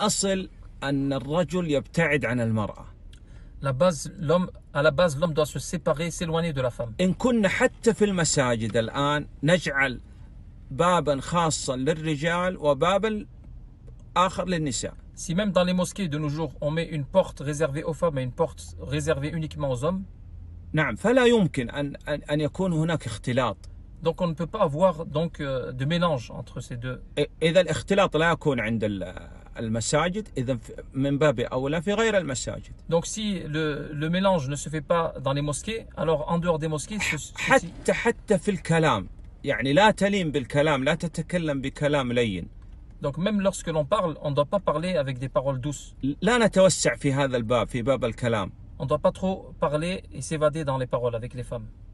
اصل ان الرجل يبتعد عن المراه La base, l'homme, à la base, l'homme doit se séparer, s'éloigner de la femme. إن كنا حتى في المساجد الآن نجعل بابا خاصا للرجال وبابا آخر للنساء. Si même dans les mosquées de nos jours, on met une porte réservée aux femmes et une porte réservée uniquement aux hommes. نعم فلا يمكن أن أن أن يكون هناك اختلاط. Donc on ne peut pas avoir donc de mélange entre ces deux. إذا الاختلاط لا يكون عند المساجد اذا من باب اولى في غير المساجد دونك سي لو ميلانج نو سي في با دان لي موسكي الوغ ان دور دي موسكي حتى حتى في الكلام يعني لا تلين بالكلام لا تتكلم بكلام لين دونك ميم لورسكو لون بارل اون دو با بارلي افيك دي بارول دوس لا نتوسع في هذا الباب في باب الكلام اون دو با ترو بارلي اي سيفادي دان لي بارول افيك لي فام